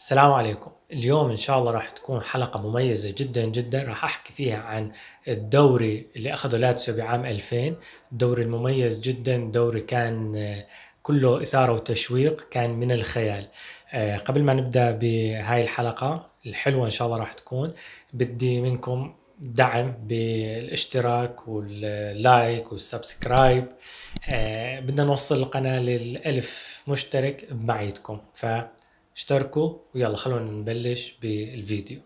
السلام عليكم اليوم ان شاء الله راح تكون حلقه مميزه جدا جدا راح احكي فيها عن الدوري اللي اخذه لاتسيو بعام 2000 الدوري المميز جدا دوري كان آه، كله اثاره وتشويق كان من الخيال آه، قبل ما نبدا بهاي الحلقه الحلوه ان شاء الله راح تكون بدي منكم دعم بالاشتراك واللايك والسبسكرايب آه، بدنا نوصل القناه للالف مشترك بمعيدكم ف اشتركوا ويلا خلونا نبلش بالفيديو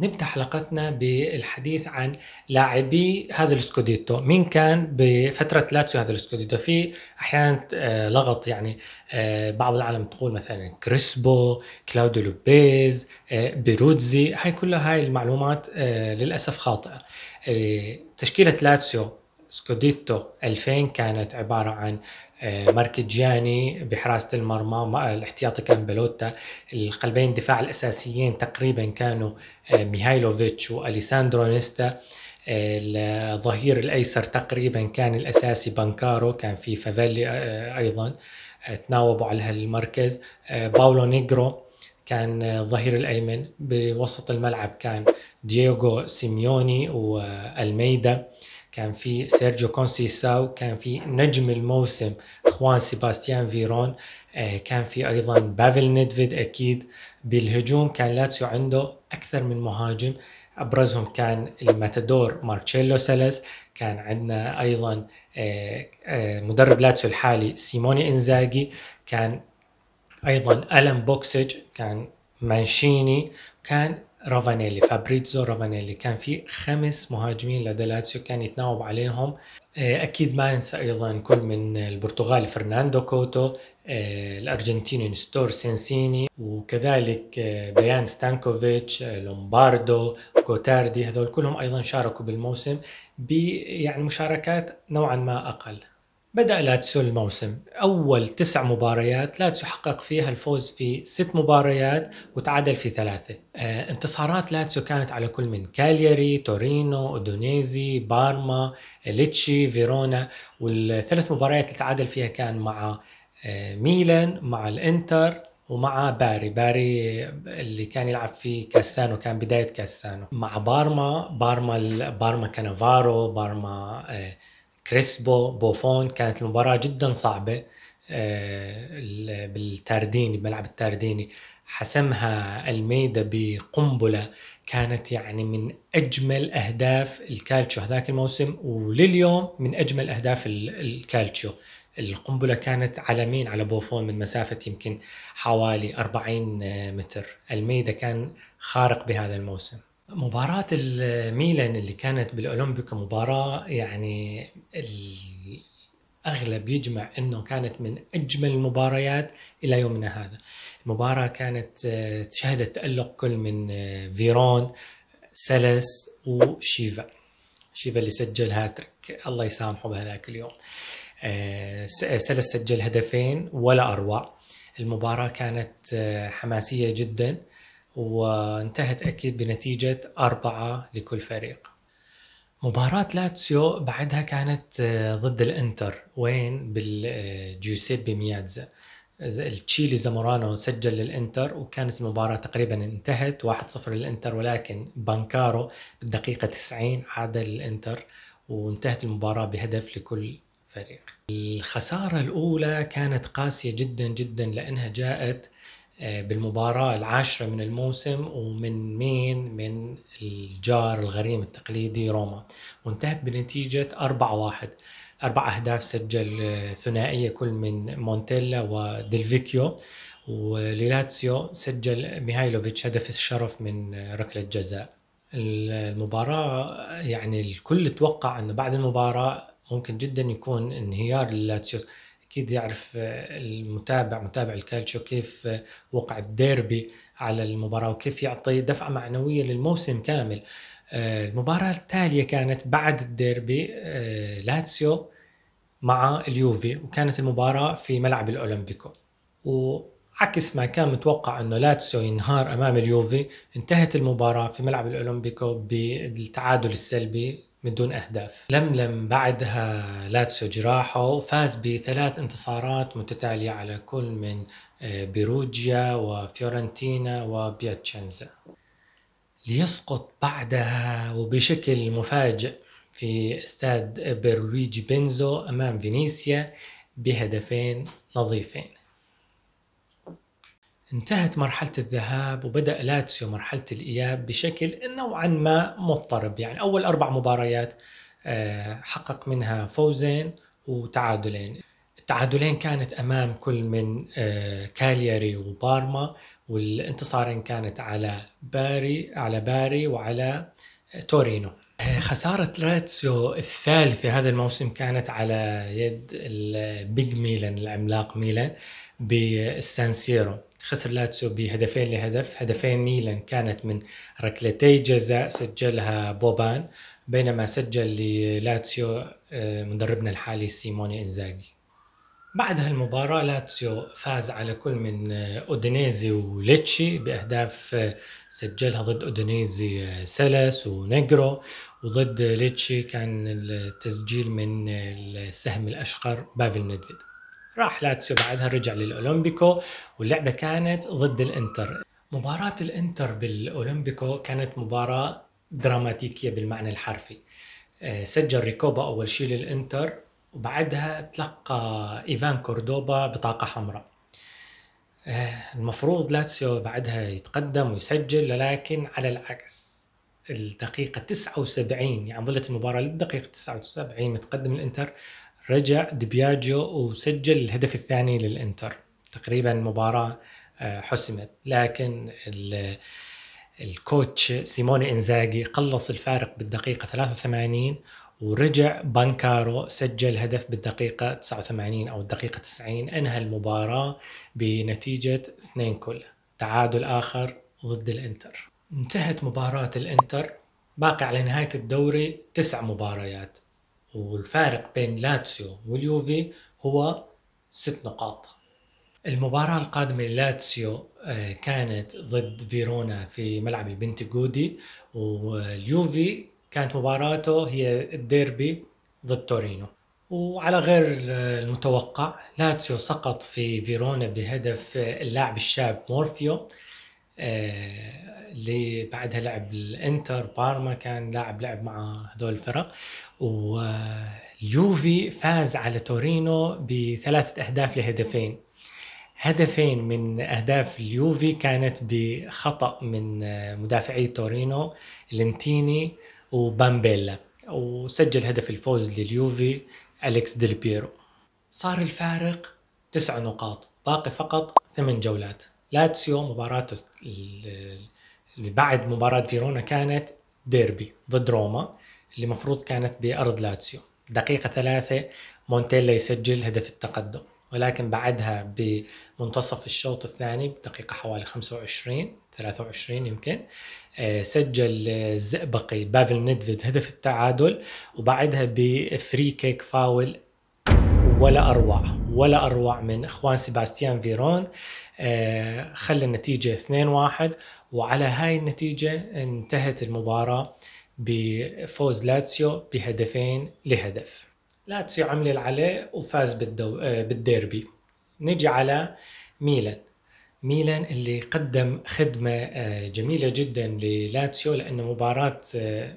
نبدأ حلقتنا بالحديث عن لاعبي هذا السكوديتو مين كان بفترة لاتسيو هذا السكوديتو في أحيانا آه، لغط يعني آه، بعض العالم تقول مثلا كريسبو كلاودو لوبيز آه، بيروتزي هاي كلها هاي المعلومات للأسف خاطئة تشكيلة لاتسيو سكوديتو 2000 كانت عبارة عن آه، ماركيجياني بحراسه المرمى الاحتياطي كان بلوتا القلبين دفاع الاساسيين تقريبا كانوا آه، ميهايلوفيتش واليساندرو نيستا الظهير الايسر تقريبا كان الاساسي بانكارو كان في فافيلي آه، ايضا تناوبوا على هالمركز باولو نيجرو كان الظهير الايمن بوسط الملعب كان دييغو سيميوني والميدا كان في سيرجيو كونسيساو كان في نجم الموسم خوان سيباستيان فيرون كان اه، في ايضا بافل نيدفيد اكيد بالهجوم كان لاتسيو عنده اكثر من مهاجم ابرزهم كان الماتادور مارتشيلو سيلس كان عندنا ايضا اه، اه، مدرب لاتسيو الحالي سيموني انزاجي كان ايضا الم بوكسج كان مانشيني كان رافانيلي فابريتزو رافانيلي كان في خمس مهاجمين لدى لاتسيو كان يتناوب عليهم إيه، اكيد ما انسى ايضا كل من البرتغال فرناندو كوتو إيه، الارجنتيني نستور سينسيني وكذلك بيان إيه، ستانكوفيتش لومباردو كوتاردي هذول كلهم ايضا شاركوا بالموسم ب يعني مشاركات نوعا ما اقل بدأ لاتسيو الموسم أول تسع مباريات لاتسيو حقق فيها الفوز في ست مباريات وتعادل في ثلاثة آه، انتصارات لاتسيو كانت على كل من كالياري، تورينو، أودونيزي، بارما، ليتشي، فيرونا والثلاث مباريات اللي تعادل فيها كان مع آه، ميلان، مع الانتر، ومع باري باري آه، اللي كان يلعب في كاستانو كان بداية كاستانو مع بارما بارما بارما كانافارو بارما آه كريسبو بوفون كانت المباراة جدا صعبة آه، بالتارديني بملعب التارديني حسمها الميدا بقنبلة كانت يعني من أجمل أهداف الكالتشو هذاك الموسم ولليوم من أجمل أهداف الكالتشو القنبلة كانت على مين على بوفون من مسافة يمكن حوالي 40 متر الميدا كان خارق بهذا الموسم مباراة الميلان اللي كانت بالأولمبيك مباراة يعني الاغلب يجمع انه كانت من اجمل المباريات الى يومنا هذا. المباراة كانت آه، شهدت تألق كل من آه، فيرون سلس وشيفا. شيفا اللي سجل هاتريك الله يسامحه بهذاك اليوم. سلس آه، سجل هدفين ولا اروع. المباراة كانت حماسية جدا وانتهت أكيد بنتيجة أربعة لكل فريق مباراة لاتسيو بعدها كانت آه، ضد الانتر وين بالجيوسيبي ميادزا التشيلي زامورانو سجل للانتر وكانت المباراة تقريبا انتهت 1-0 للانتر ولكن بانكارو بالدقيقة 90 عاد للانتر وانتهت المباراة بهدف لكل فريق الخسارة الأولى كانت قاسية جدا جدا لأنها جاءت آه، بالمباراة العاشرة من الموسم ومن مين من الجار الغريم التقليدي روما وانتهت بنتيجة 4-1 أربع أهداف سجل آه، ثنائية كل من مونتيلا وديلفيكيو وليلاتسيو سجل ميهايلوفيتش هدف الشرف من آه، ركلة جزاء المباراة يعني الكل توقع أنه بعد المباراة ممكن جدا يكون انهيار للاتسيو اكيد يعرف آه، المتابع متابع الكالتشو كيف آه، وقع الديربي على المباراه وكيف يعطي دفعه معنويه للموسم كامل آه، المباراه التاليه كانت بعد الديربي لاتسيو مع اليوفي وكانت المباراه في ملعب الاولمبيكو وعكس ما كان متوقع انه لاتسيو ينهار امام اليوفي انتهت المباراه في ملعب الاولمبيكو بالتعادل السلبي من دون أهداف لملم بعدها لاتسو جراحه وفاز بثلاث انتصارات متتالية على كل من آه، بيروجيا وفيورنتينا وبياتشنزا ليسقط بعدها وبشكل مفاجئ في استاد برويجي بينزو أمام فينيسيا بهدفين نظيفين انتهت مرحلة الذهاب وبدأ لاتسيو مرحلة الإياب بشكل نوعا ما مضطرب يعني أول أربع مباريات آه، حقق منها فوزين وتعادلين التعادلين كانت أمام كل من آه، كالياري وبارما والانتصارين كانت على باري على باري وعلى آه، تورينو خسارة لاتسيو الثالثة هذا الموسم كانت على يد البيج ميلان العملاق ميلان بالسان سيرو خسر لاتسيو بهدفين لهدف هدفين ميلان كانت من ركلتي جزاء سجلها بوبان بينما سجل للاتسيو آه، مدربنا الحالي سيموني انزاجي بعد هالمباراة لاتسيو فاز على كل من آه، اودينيزي وليتشي بأهداف آه، سجلها ضد اودينيزي سلس ونيجرو وضد ليتشي كان التسجيل من السهم الأشقر بافل ندفيد راح لاتسيو بعدها رجع للاولمبيكو واللعبه كانت ضد الانتر مباراة الانتر بالاولمبيكو كانت مباراة دراماتيكية بالمعنى الحرفي آه، سجل ريكوبا اول شيء للانتر وبعدها تلقى ايفان كوردوبا بطاقة حمراء آه، المفروض لاتسيو بعدها يتقدم ويسجل لكن على العكس الدقيقة 79 يعني ظلت المباراة للدقيقة 79 متقدم الانتر رجع ديبياجو وسجل الهدف الثاني للانتر تقريبا مباراة آه، حسمت لكن الكوتش سيموني انزاجي قلص الفارق بالدقيقة 83 ورجع بانكارو سجل هدف بالدقيقة 89 أو الدقيقة 90 أنهى المباراة بنتيجة اثنين كل تعادل آخر ضد الإنتر انتهت مباراة الإنتر باقي على نهاية الدوري تسع مباريات والفارق بين لاتسيو واليوفي هو ست نقاط المباراة القادمة لاتسيو آه، كانت ضد فيرونا في ملعب البنت جودي واليوفي كانت مباراته هي الديربي ضد تورينو وعلى غير آه، المتوقع لاتسيو سقط في فيرونا بهدف آه، اللاعب الشاب مورفيو آه، اللي بعدها لعب الانتر بارما كان لاعب لعب مع هذول الفرق واليوفي فاز على تورينو بثلاثة أهداف لهدفين هدفين من أهداف اليوفي كانت بخطأ من مدافعي تورينو لنتيني وبامبيلا وسجل هدف الفوز لليوفي أليكس ديل بيرو صار الفارق تسع نقاط باقي فقط ثمان جولات لاتسيو مباراته اللي بعد مباراة فيرونا كانت ديربي ضد روما اللي مفروض كانت بأرض لاتسيو دقيقة ثلاثة مونتيلا يسجل هدف التقدم ولكن بعدها بمنتصف الشوط الثاني بدقيقة حوالي 25 23 يمكن آه، سجل الزئبقي بافل ندفيد هدف التعادل وبعدها بفري كيك فاول ولا اروع ولا اروع من اخوان سيباستيان فيرون آه، خلى النتيجة 2-1 وعلى هاي النتيجة انتهت المباراة بفوز لاتسيو بهدفين لهدف لاتسيو عمل عليه وفاز بالدو... آه، بالديربي نجي على ميلان ميلان اللي قدم خدمة آه، جميلة جدا للاتسيو لأن مباراة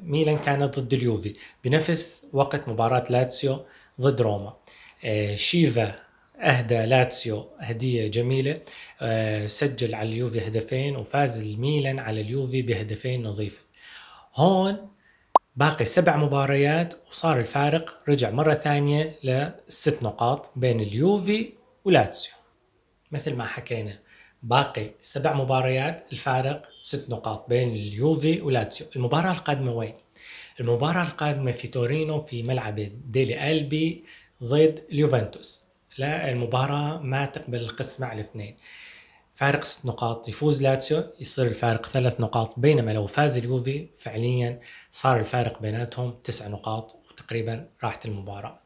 ميلان كانت ضد اليوفي بنفس وقت مباراة لاتسيو ضد روما شيفا أهدى لاتسيو هدية جميلة آه، سجل على اليوفي هدفين وفاز الميلان على اليوفي بهدفين نظيفة هون باقي سبع مباريات وصار الفارق رجع مرة ثانية لست نقاط بين اليوفي ولاتسيو مثل ما حكينا باقي سبع مباريات الفارق ست نقاط بين اليوفي ولاتسيو المباراة القادمة وين؟ المباراة القادمة في تورينو في ملعب ديلي ألبي ضد اليوفنتوس لا المباراة ما تقبل القسمة على الاثنين فارق ست نقاط يفوز لاتسيو يصير الفارق ثلاث نقاط بينما لو فاز اليوفي فعليا صار الفارق بيناتهم تسع نقاط وتقريبا راحت المباراة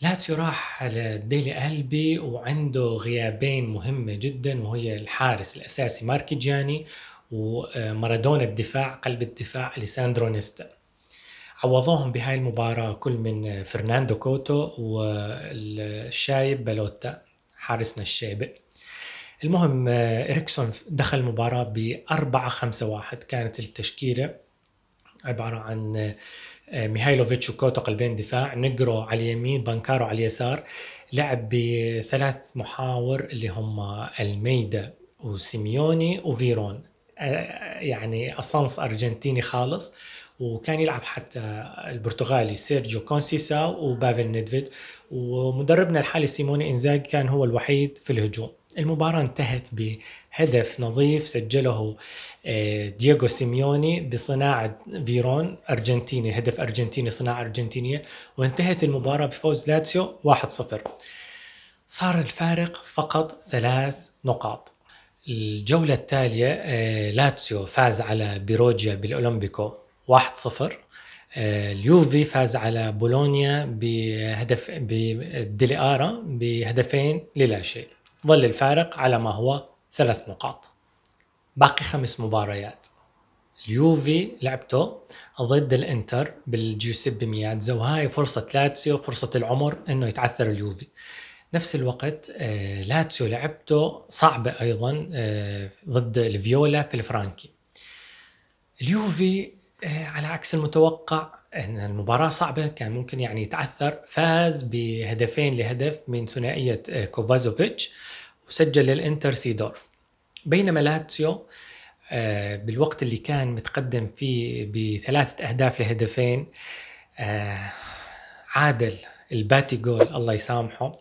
لاتسيو راح على ديلي ألبي وعنده غيابين مهمة جدا وهي الحارس الأساسي ماركي جاني ومارادونا الدفاع قلب الدفاع أليساندرو نيستا عوضوهم بهاي المباراة كل من فرناندو كوتو والشايب بلوتا حارسنا الشايب المهم إريكسون دخل المباراة بأربعة خمسة واحد كانت التشكيلة عبارة عن آه، ميهايلوفيتش وكوتو قلبين دفاع نجرو على اليمين بانكارو على اليسار لعب بثلاث محاور اللي هم الميدا وسيميوني وفيرون آه، يعني أسانس أرجنتيني خالص وكان يلعب حتى البرتغالي سيرجيو كونسيسا وبافل نيدفيد ومدربنا الحالي سيموني انزاج كان هو الوحيد في الهجوم المباراة انتهت بهدف نظيف سجله آه، دييغو سيميوني بصناعة فيرون أرجنتيني هدف أرجنتيني صناعة أرجنتينية وانتهت المباراة بفوز لاتسيو 1-0 صار الفارق فقط ثلاث نقاط الجولة التالية آه، لاتسيو فاز على بيروجيا بالأولمبيكو واحد صفر آه، اليوفي فاز على بولونيا بهدف ارا بهدفين للا شيء ظل الفارق على ما هو ثلاث نقاط باقي خمس مباريات اليوفي لعبته ضد الانتر بالجيوسيبي ميادزا وهاي فرصة لاتسيو فرصة العمر انه يتعثر اليوفي نفس الوقت آه، لاتسيو لعبته صعبة ايضا آه، ضد الفيولا في الفرانكي اليوفي آه، على عكس المتوقع ان المباراه صعبه كان ممكن يعني يتعثر فاز بهدفين لهدف من ثنائيه آه، كوفازوفيتش وسجل للانتر سيدورف بينما لاتسيو آه، بالوقت اللي كان متقدم فيه بثلاثه اهداف لهدفين عادل الباتي جول الله يسامحه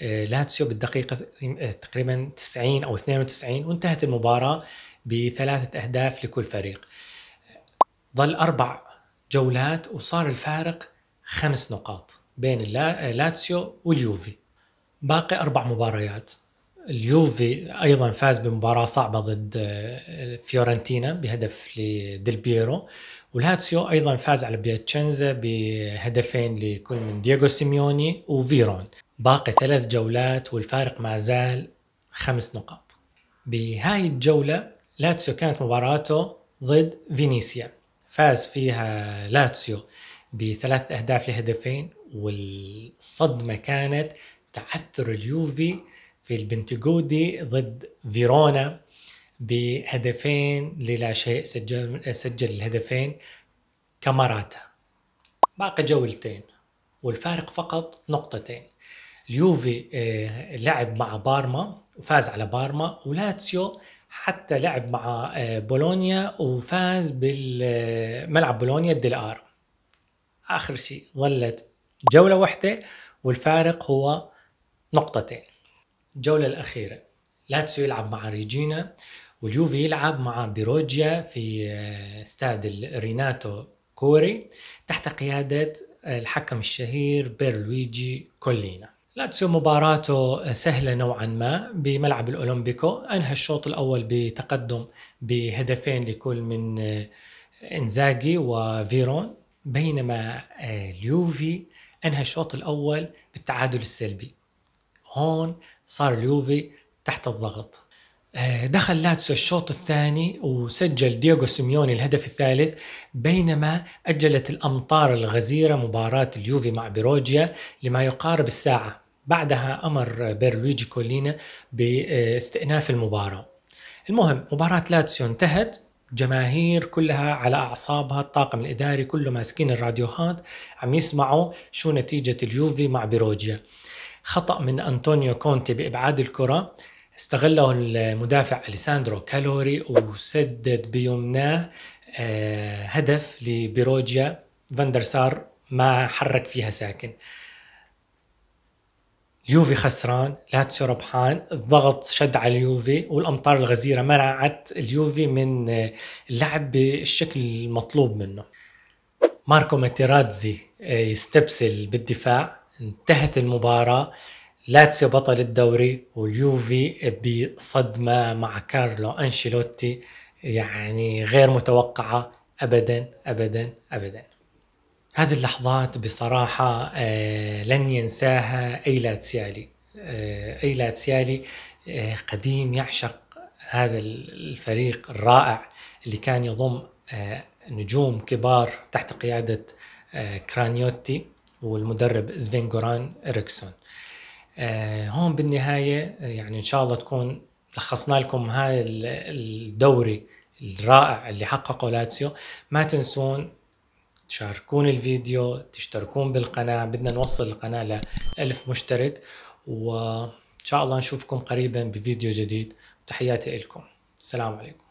لاتسيو بالدقيقة تقريبا 90 أو 92 وانتهت المباراة بثلاثة أهداف لكل فريق ظل أربع جولات وصار الفارق خمس نقاط بين لاتسيو واليوفي باقي أربع مباريات اليوفي ايضا فاز بمباراه صعبه ضد آه، فيورنتينا بهدف لديل بيرو ولاتسيو ايضا فاز على بياتشنزا بهدفين لكل من دييغو سيميوني وفيرون باقي ثلاث جولات والفارق ما زال خمس نقاط بهاي الجوله لاتسيو كانت مباراته ضد فينيسيا فاز فيها لاتسيو بثلاث أهداف لهدفين والصدمة كانت تعثر اليوفي في البنتيجودي ضد فيرونا بهدفين للا شيء سجل سجل الهدفين كمراتا باقي جولتين والفارق فقط نقطتين اليوفي آه، لعب مع بارما وفاز على بارما ولاتسيو حتى لعب مع آه، بولونيا وفاز بالملعب بولونيا الدلار اخر شيء ظلت جوله واحده والفارق هو نقطتين الجوله الاخيره لاتسيو يلعب مع ريجينا واليوفي يلعب مع بيروجيا في آه، استاد ريناتو كوري تحت قياده آه، الحكم الشهير بيرلويجي كولينا لاتسيو مباراته سهلة نوعا ما بملعب الأولمبيكو أنهى الشوط الأول بتقدم بهدفين لكل من آه، إنزاجي وفيرون بينما آه، اليوفي أنهى الشوط الأول بالتعادل السلبي هون صار اليوفي تحت الضغط آه، دخل لاتسيو الشوط الثاني وسجل دييغو سيميوني الهدف الثالث بينما أجلت الأمطار الغزيرة مباراة اليوفي مع بيروجيا لما يقارب الساعة بعدها أمر بيرلويجي كولينا باستئناف المباراة المهم مباراة لاتسيو انتهت جماهير كلها على أعصابها الطاقم الإداري كله ماسكين الراديوهات عم يسمعوا شو نتيجة اليوفي مع بيروجيا خطأ من أنطونيو كونتي بإبعاد الكرة استغله المدافع أليساندرو كالوري وسدد بيمناه آه، هدف لبيروجيا فاندرسار ما حرك فيها ساكن اليوفي خسران لاتسيو ربحان الضغط شد على اليوفي والامطار الغزيره منعت اليوفي من آه، اللعب بالشكل المطلوب منه ماركو ماتيراتزي آه، يستبسل بالدفاع انتهت المباراه لاتسيو بطل الدوري واليوفي بصدمه مع كارلو انشيلوتي يعني غير متوقعه ابدا ابدا ابدا هذه اللحظات بصراحة آه، لن ينساها أيلات سيالي آه، أيلات سيالي آه، قديم يعشق هذا الفريق الرائع اللي كان يضم نجوم كبار تحت قيادة كرانيوتي والمدرب سفينغوران إريكسون هون بالنهاية يعني إن شاء الله تكون لخصنا لكم هاي الدوري الرائع اللي حققه لاتسيو ما تنسون تشاركون الفيديو تشتركون بالقناة بدنا نوصل القناة لألف مشترك وإن شاء الله نشوفكم قريبا بفيديو جديد تحياتي لكم السلام عليكم